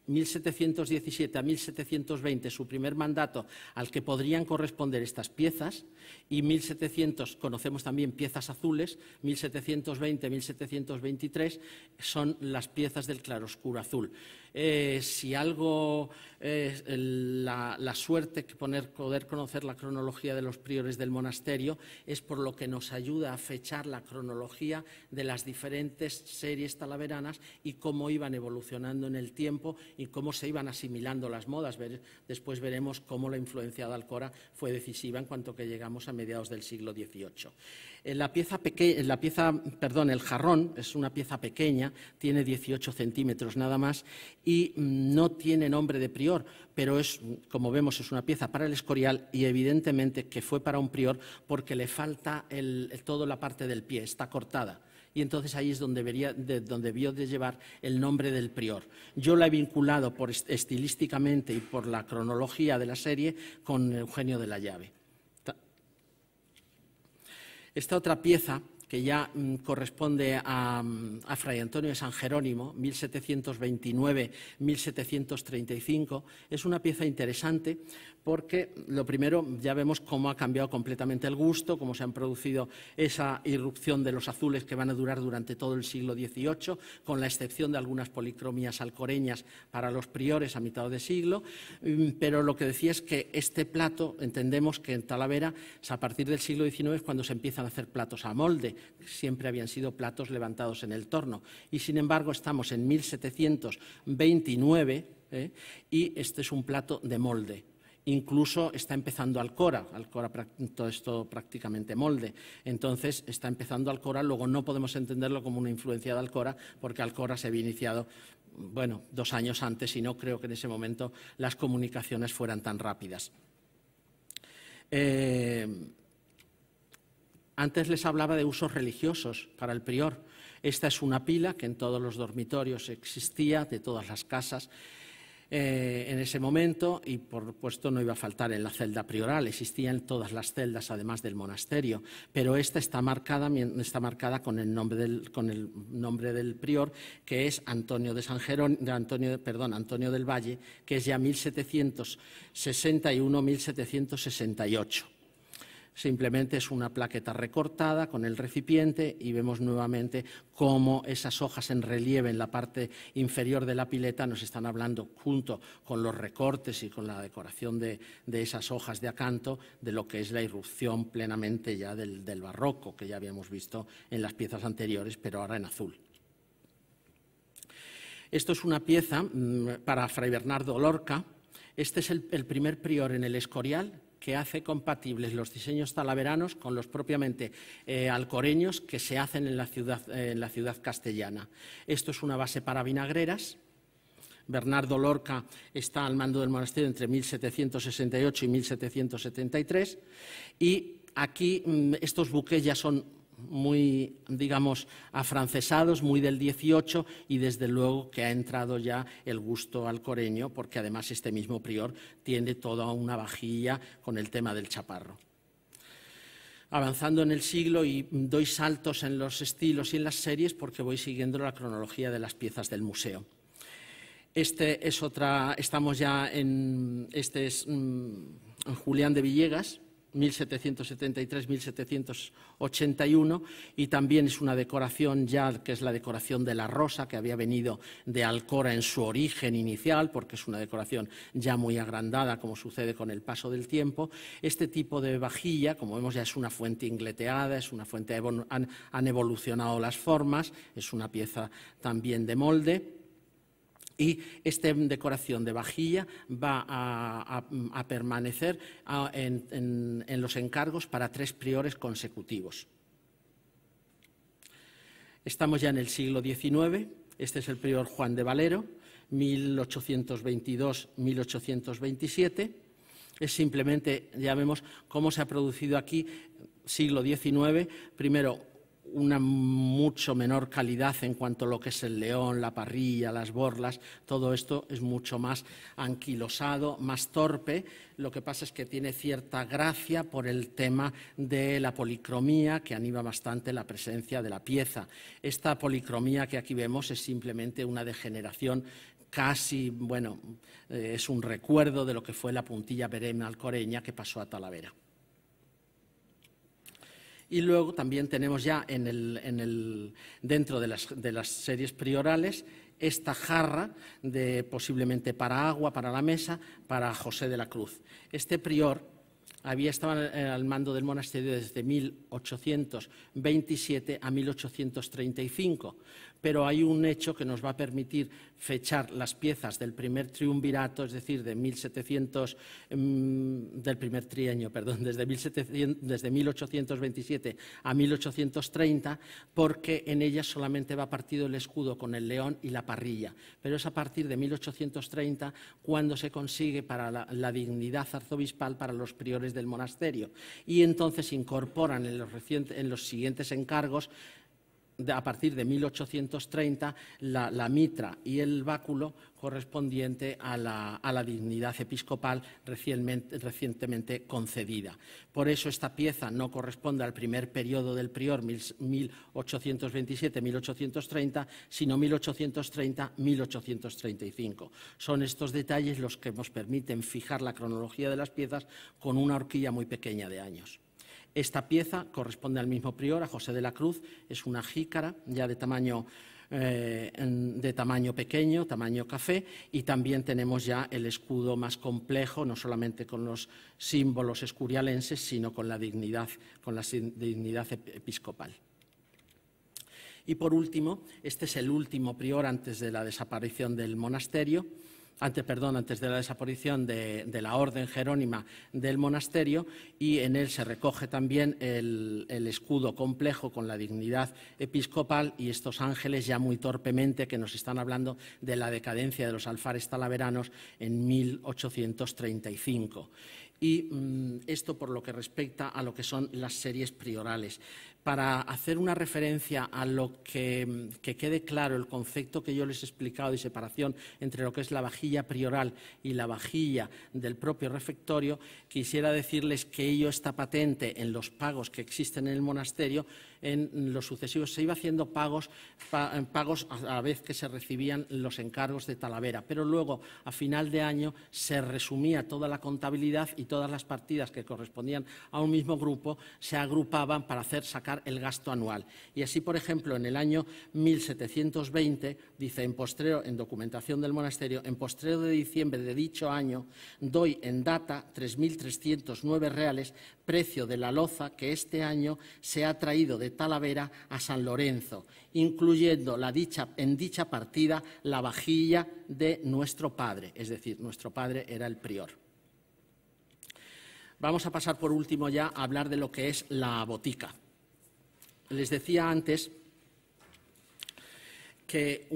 1717 a 1720, su primer mandato al que podrían corresponder estas piezas, y 1700, conocemos también piezas azules, 1720-1723 son las piezas del claroscuro azul. Eh, si algo, eh, la, la, suerte que poner, poder conocer la cronología de los priores del monasterio es por lo que nos ayuda a fechar la cronología de las diferentes series talaveranas y cómo iban evolucionando en el tiempo y cómo se iban asimilando las modas. Después veremos cómo la influencia de Alcora fue decisiva en cuanto que llegamos a mediados del siglo XVIII. la pieza, la pieza perdón, el jarrón es una pieza pequeña, tiene 18 centímetros nada más y mm, no tiene nombre de prior, pero es, como vemos, es una pieza para el escorial y evidentemente que fue para un prior porque le falta toda la parte del pie, está cortada y entonces ahí es donde, donde debió de llevar el nombre del prior. Yo la he vinculado por estilísticamente y por la cronología de la serie con Eugenio de la Llave. Esta otra pieza que ya mm, corresponde mm, a, Fray Antonio de San Jerónimo, 1729-1735. Es una pieza interesante porque, lo primero, ya vemos cómo ha cambiado completamente el gusto, cómo se han producido esa irrupción de los azules que van a durar durante todo el siglo XVIII, con la excepción de algunas policromías alcoreñas para los priores a mitad de siglo. Mm, pero lo que decía es que este plato, entendemos que en Talavera, a partir del siglo XIX es cuando se empiezan a hacer platos a molde siempre habían sido platos levantados en el torno. Y sin embargo estamos en 1729 ¿eh? y este es un plato de molde. Incluso está empezando Alcora, Alcora todo esto prácticamente molde. Entonces está empezando Alcora, luego no podemos entenderlo como una influencia de Alcora, porque Alcora se había iniciado bueno, dos años antes y no creo que en ese momento las comunicaciones fueran tan rápidas. Eh, antes les hablaba de usos religiosos para el prior. Esta es una pila que en todos los dormitorios existía, de todas las casas. Eh, en ese momento y por supuesto no iba a faltar en la celda prioral, existía en todas las celdas además del monasterio, pero esta está marcada, está marcada con, el nombre del, con, el nombre del, prior que es Antonio de San de Antonio, perdón, Antonio del Valle, que es ya 1761-1768 simplemente es una plaqueta recortada con el recipiente y vemos nuevamente cómo esas hojas en relieve en la parte inferior de la pileta nos están hablando junto con los recortes y con la decoración de, esas hojas de acanto de lo que es la irrupción plenamente ya del, barroco que ya habíamos visto en las piezas anteriores pero ahora en azul. Esto es una pieza mm, para Fray Bernardo Lorca. Este es el, el primer prior en el Escorial, que hace compatibles los diseños talaveranos con los propiamente eh, alcoreños que se hacen en la, ciudad, en la ciudad castellana. Esto es una base para vinagreras, Bernardo Lorca está al mando del monasterio entre 1768 y 1773 y aquí mm, estos buques ya son muy, digamos, afrancesados, muy del 18 y desde luego que ha entrado ya el gusto al coreño, porque además este mismo prior tiene toda una vajilla con el tema del chaparro. Avanzando en el siglo y doy saltos en los estilos y en las series porque voy siguiendo la cronología de las piezas del museo. Este es otra, estamos ya en, este es mm, Julián de Villegas, 1773-1781 y también es una decoración ya que es la decoración de la rosa que había venido de Alcora en su origen inicial porque es una decoración ya muy agrandada como sucede con el paso del tiempo. Este tipo de vajilla, como vemos ya es una fuente ingleteada, es una fuente han evolucionado las formas, es una pieza también de molde y esta decoración de vajilla va a, permanecer en, en los encargos para tres priores consecutivos. Estamos ya en el siglo XIX, este es el prior Juan de Valero, 1822-1827. Es simplemente, ya vemos cómo se ha producido aquí, siglo XIX, primero una mucho menor calidad en cuanto a lo que es el león, la parrilla, las borlas, todo esto es mucho más anquilosado, más torpe. Lo que pasa es que tiene cierta gracia por el tema de la policromía que anima bastante la presencia de la pieza. Esta policromía que aquí vemos es simplemente una degeneración casi, bueno, eh, es un recuerdo de lo que fue la puntilla perenne alcoreña que pasó a Talavera. Y luego también tenemos ya dentro de las, series priorales esta jarra de posiblemente para agua, para la mesa, para José de la Cruz. Este prior había estado al mando del monasterio desde 1827 a 1835 pero hay un hecho que nos va a permitir fechar las piezas del primer triunvirato, es decir, de 1700, em, del primer trienio, perdón, desde, 1827 a 1830, porque en ellas solamente va partido el escudo con el león y la parrilla. Pero es a partir de 1830 cuando se consigue para la, dignidad arzobispal para los priores del monasterio. Y entonces incorporan en los siguientes encargos a partir de 1830 la, la, mitra y el báculo correspondiente a la, dignidad episcopal recientemente, recientemente, concedida. Por eso esta pieza no corresponde al primer periodo del prior 1827-1830, sino 1830-1835. Son estos detalles los que nos permiten fijar la cronología de las piezas con una horquilla muy pequeña de años. Esta pieza corresponde al mismo prior, a José de la Cruz, es una jícara ya de tamaño eh, de tamaño pequeño, tamaño café, y también tenemos ya el escudo más complejo, no solamente con los símbolos escurialenses, sino con la dignidad, con la dignidad episcopal. Y por último, este es el último prior antes de la desaparición del monasterio, antes, perdón, antes de la desaparición de, la orden jerónima del monasterio y en él se recoge también el, escudo complejo con la dignidad episcopal y estos ángeles ya muy torpemente que nos están hablando de la decadencia de los alfares talaveranos en 1835. Y mm, esto por lo que respecta a lo que son las series priorales para hacer una referencia a lo mm, que, quede claro el concepto que yo les he explicado de separación entre lo que es la vajilla prioral y la vajilla del propio refectorio, quisiera decirles que ello está patente en los pagos que existen en el monasterio. En los sucesivos se iba haciendo pagos, eh, pagos a la vez que se recibían los encargos de Talavera, pero luego a final de año se resumía toda la contabilidad y todas las partidas que correspondían a un mismo grupo se agrupaban para hacer sacar el gasto anual. Y así, por ejemplo, en el año 1720, dice en postreo, en documentación del monasterio, en postreo de diciembre de dicho año, doy en data 3.309 reales, precio de la loza que este año se ha traído de Talavera a San Lorenzo, incluyendo en dicha partida la vajilla de nuestro padre, es decir, nuestro padre era el prior. Vamos a pasar por último ya a hablar de lo que es la botica les decía antes que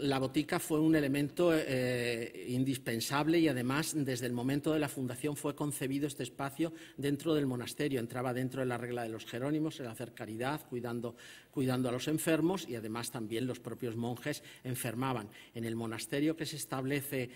la botica fue un elemento eh, eh, indispensable y además desde el momento de la fundación fue concebido este espacio dentro del monasterio. Entraba dentro de la regla de los Jerónimos, el hacer caridad, cuidando cuidando a los enfermos y además también los propios monjes enfermaban. En el monasterio que se establece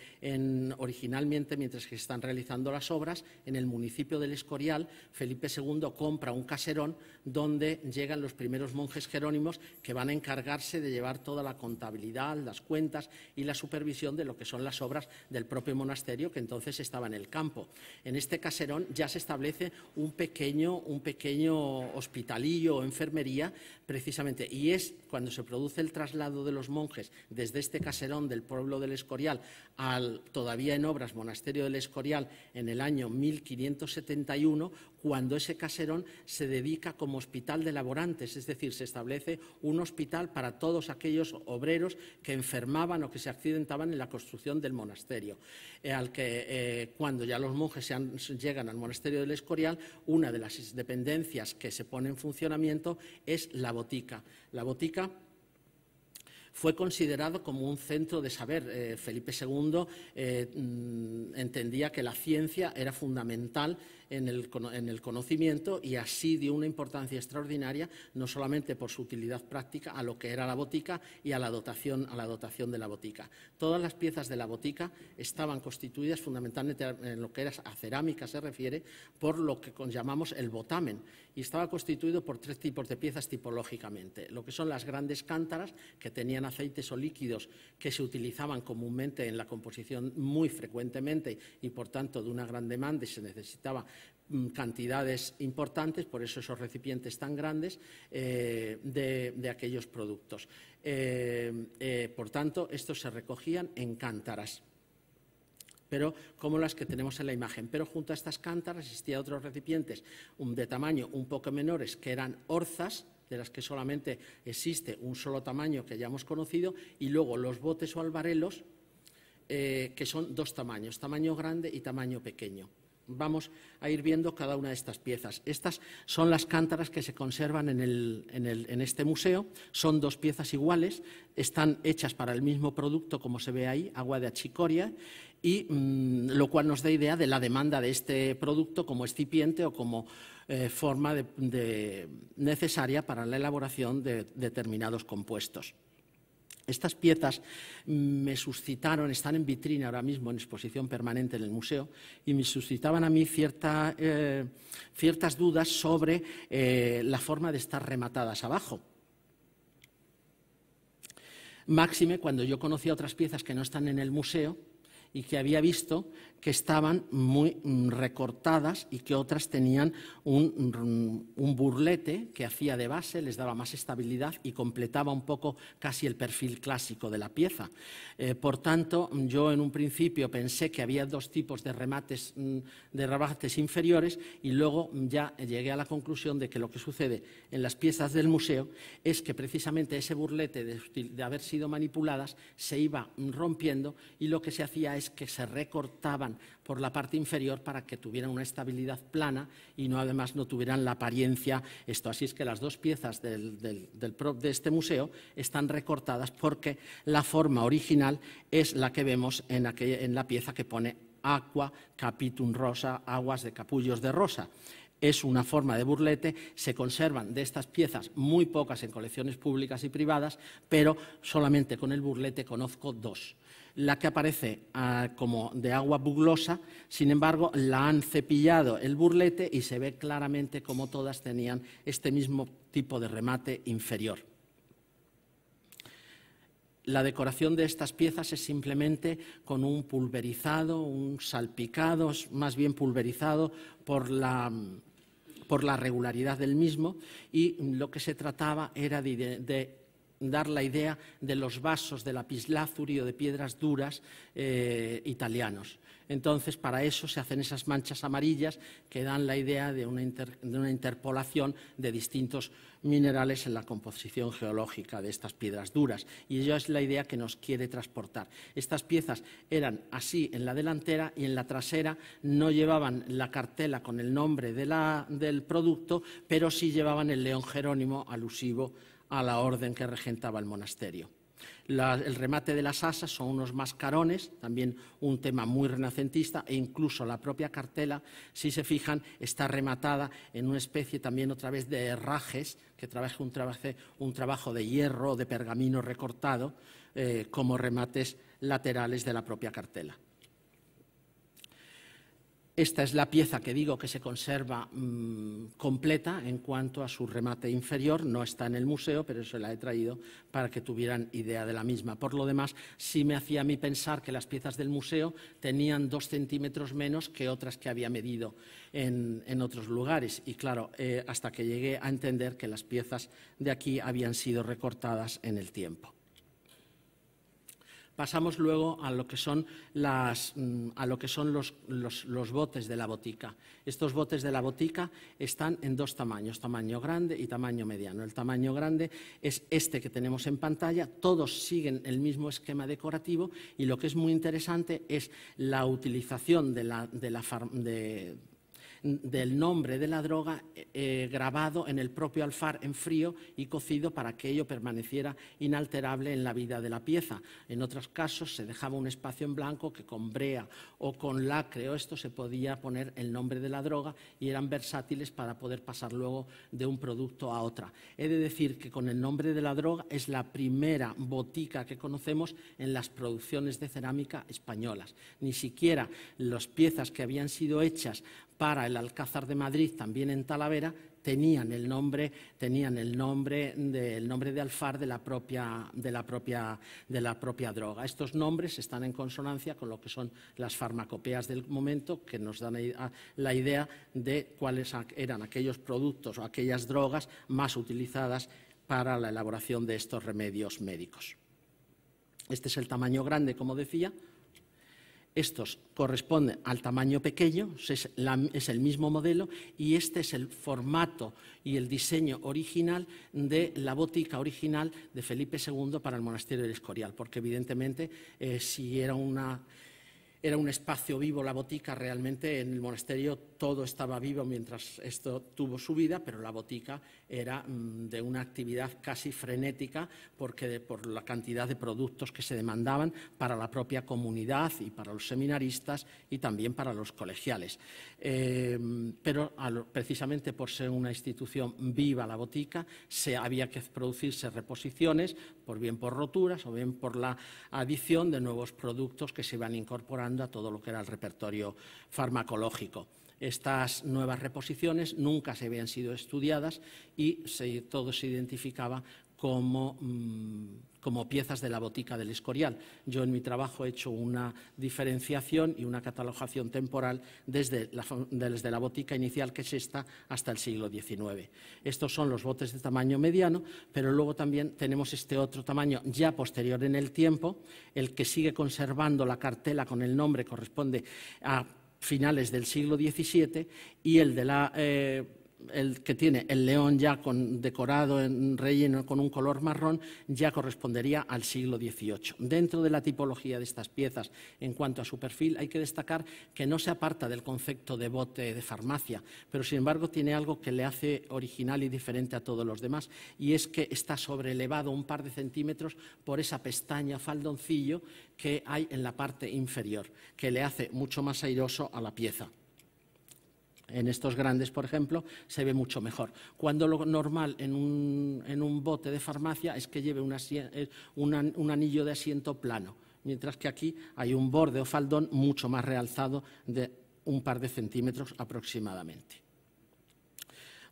originalmente mientras que se están realizando las obras, en el municipio del Escorial, Felipe II compra un caserón donde llegan los primeros monjes jerónimos que van a encargarse de llevar toda la contabilidad, las cuentas y la supervisión de lo que son las obras del propio monasterio que entonces estaba en el campo. En este caserón ya se establece un pequeño hospitalillo o enfermería precisamente, y es cuando se produce el traslado de los monjes desde este caserón del pueblo del Escorial al todavía en obras monasterio del Escorial en el año 1571, cuando ese caserón se dedica como hospital de laborantes, es decir, se establece un hospital para todos aquellos obreros que enfermaban o que se accidentaban en la construcción del monasterio, eh, eh, cuando ya los monjes llegan al monasterio del Escorial, una de las dependencias que se pone en funcionamiento es la botica. La botica fue considerado como un centro de saber. Eh, Felipe II mm, entendía que la ciencia era fundamental en el, conocimiento y así dio una importancia extraordinaria, no solamente por su utilidad práctica a lo que era la botica y a la dotación, a la dotación de la botica. Todas las piezas de la botica estaban constituidas fundamentalmente en lo que era a cerámica se refiere por lo que llamamos el botamen y estaba constituido por tres tipos de piezas tipológicamente. Lo que son las grandes cántaras, que tenían aceites o líquidos que se utilizaban comúnmente en la composición muy frecuentemente y, por tanto, de una gran demanda y se necesitaban mm, cantidades importantes, por eso esos recipientes tan grandes eh, de, aquellos productos. Eh, eh, por tanto, estos se recogían en cántaras pero como las que tenemos en la imagen. Pero junto a estas cántaras existían otros recipientes de tamaño un poco menores, que eran orzas, de las que solamente existe un solo tamaño que hayamos conocido, y luego los botes o albarelos, eh, que son dos tamaños, tamaño grande y tamaño pequeño. Vamos a ir viendo cada una de estas piezas. Estas son las cántaras que se conservan en, en este museo. Son dos piezas iguales, están hechas para el mismo producto, como se ve ahí, agua de achicoria, y mm, lo cual nos da idea de la demanda de este producto como excipiente o como eh, forma necesaria para la elaboración de determinados compuestos. Estas piezas mm, me suscitaron, están en vitrina ahora mismo, en exposición permanente en el museo, y me suscitaban a mí eh, ciertas dudas sobre eh, la forma de estar rematadas abajo. Máxime, cuando yo conocía otras piezas que no están en el museo, y que había visto que estaban muy mm, recortadas y que otras tenían mm, un, burlete que hacía de base, les daba más estabilidad y completaba un poco casi el perfil clásico de la pieza. Eh, por tanto, mm, yo en un principio pensé que había dos tipos de remates, de rebajes inferiores y luego ya llegué a la conclusión de que lo que sucede en las piezas del museo es que precisamente ese burlete de, de haber sido manipuladas se iba rompiendo y lo que se hacía es que se recortaban por la parte inferior para que tuvieran una estabilidad plana y no además no tuvieran la apariencia esto. Así es que las dos piezas de este museo están recortadas porque la forma original es la que vemos en, en la pieza que pone aqua capitum rosa, aguas de capullos de rosa es una forma de burlete, se conservan de estas piezas muy pocas en colecciones públicas y privadas, pero solamente con el burlete conozco dos la que aparece ah, como de agua buglosa, sin embargo, la han cepillado el burlete y se ve claramente como todas tenían este mismo tipo de remate inferior. La decoración de estas piezas es simplemente con un pulverizado, un salpicado, más bien pulverizado por la, regularidad del mismo, y lo que se trataba era de dar la idea de los vasos de lapislázuli o de piedras duras eh, italianos. Entonces, para eso se hacen esas manchas amarillas que dan la idea de una, interpolación de distintos minerales en la composición geológica de estas piedras duras. Y ella es la idea que nos quiere transportar. Estas piezas eran así en la delantera y en la trasera no llevaban la cartela con el nombre del producto, pero sí llevaban el león jerónimo alusivo a la orden que regentaba el monasterio. el remate de las asas son unos mascarones, también un tema muy renacentista, e incluso la propia cartela, si se fijan, está rematada en una especie también otra vez de herrajes, que trabaja un, trabajo de hierro o de pergamino recortado eh, como remates laterales de la propia cartela. Esta es la pieza que digo que se conserva mm, completa en cuanto a su remate inferior. No está en el museo, pero eso la he traído para que tuvieran idea de la misma. Por lo demás, sí me hacía a mí pensar que las piezas del museo tenían dos centímetros menos que otras que había medido en, otros lugares. Y claro, eh, hasta que llegué a entender que las piezas de aquí habían sido recortadas en el tiempo pasamos luego a lo que son, mm, los, botes de la botica. Estos botes de la botica están en dos tamaños, tamaño grande y tamaño mediano. El tamaño grande es este que tenemos en pantalla, todos siguen el mismo esquema decorativo y lo que es muy interesante es la utilización de la, de de, del nombre de la droga eh, eh, grabado en el propio alfar en frío y cocido para que ello permaneciera inalterable en la vida de la pieza. En otros casos se dejaba un espacio en blanco que con brea o con lacre o esto se podía poner el nombre de la droga y eran versátiles para poder pasar luego de un producto a otra. He de decir que con el nombre de la droga es la primera botica que conocemos en las producciones de cerámica españolas. Ni siquiera las piezas que habían sido hechas para el Alcázar de Madrid, también en Talavera, tenían el nombre, de, Alfar de la, propia, de la, propia, droga. Estos nombres están en consonancia con lo que son las farmacopeas del momento, que nos dan la idea de cuáles eran aquellos productos o aquellas drogas más utilizadas para la elaboración de estos remedios médicos. Este es el tamaño grande, como decía, estos corresponden al tamaño pequeño, es, el mismo modelo, y este es el formato y el diseño original de la botica original de Felipe II para el monasterio del Escorial, porque evidentemente eh, si era, una, era un espacio vivo la botica, realmente en el monasterio todo estaba vivo mientras esto tuvo su vida, pero la botica era mm, de una actividad casi frenética porque por la cantidad de productos que se demandaban para la propia comunidad y para los seminaristas y también para los colegiales. Eh, pero precisamente por ser una institución viva la botica, se, había que producirse reposiciones, por bien por roturas o bien por la adición de nuevos productos que se iban incorporando a todo lo que era el repertorio farmacológico. Estas nuevas reposiciones nunca se habían sido estudiadas y todo se identificaba mm, como, piezas de la botica del Escorial. Yo en mi trabajo he hecho una diferenciación y una catalogación temporal desde la, desde la botica inicial, que es esta, hasta el siglo XIX. Estos son los botes de tamaño mediano, pero luego también tenemos este otro tamaño ya posterior en el tiempo, el que sigue conservando la cartela con el nombre corresponde a finales del siglo XVII y el de la eh, el que tiene el león ya decorado en relleno con un color marrón ya correspondería al siglo XVIII. Dentro de la tipología de estas piezas, en cuanto a su perfil, hay que destacar que no se aparta del concepto de bote de farmacia, pero sin embargo tiene algo que le hace original y diferente a todos los demás, y es que está sobrelevado un par de centímetros por esa pestaña faldoncillo que hay en la parte inferior, que le hace mucho más airoso a la pieza. En estos grandes, por ejemplo, se ve mucho mejor. Cuando lo normal en un, bote de farmacia es que lleve eh, un anillo de asiento plano, mientras que aquí hay un borde o faldón mucho más realzado de un par de centímetros aproximadamente.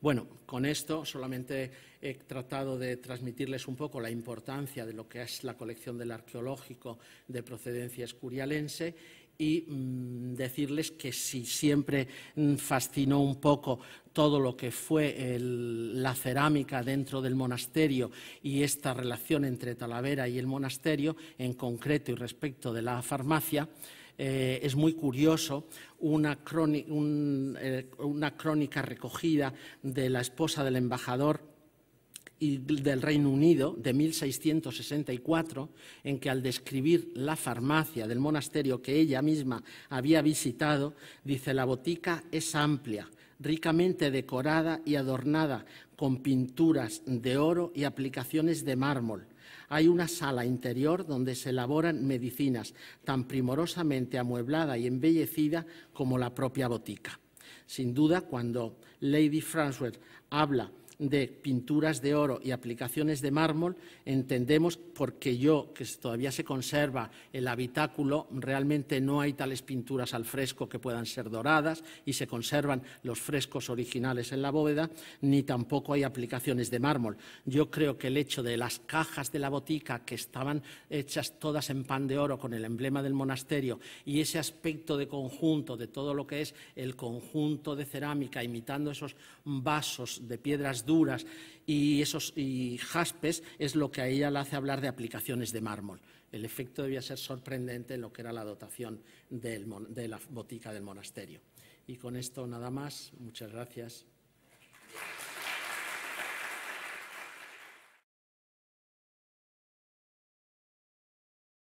Bueno, con esto solamente he tratado de transmitirles un poco la importancia de lo que es la colección del arqueológico de procedencia escurialense y mm, decirles que si siempre mm, fascinó un poco todo lo que fue la cerámica dentro del monasterio y esta relación entre Talavera y el monasterio, en concreto y respecto de la farmacia, eh, es muy curioso eh, una crónica recogida de la esposa del embajador y del Reino Unido de 1664, en que al describir la farmacia del monasterio que ella misma había visitado, dice, la botica es amplia, ricamente decorada y adornada con pinturas de oro y aplicaciones de mármol. Hay una sala interior donde se elaboran medicinas tan primorosamente amueblada y embellecida como la propia botica. Sin duda, cuando Lady Fransworth habla de pinturas de oro y aplicaciones de mármol, entendemos porque yo, que todavía se conserva el habitáculo, realmente no hay tales pinturas al fresco que puedan ser doradas y se conservan los frescos originales en la bóveda, ni tampoco hay aplicaciones de mármol. Yo creo que el hecho de las cajas de la botica que estaban hechas todas en pan de oro con el emblema del monasterio y ese aspecto de conjunto de todo lo que es el conjunto de cerámica imitando esos vasos de piedras duras y esos y jaspes es lo que a ella le hace hablar de aplicaciones de mármol. El efecto debía ser sorprendente en lo que era la dotación de la botica del monasterio. Y con esto nada más. Muchas gracias.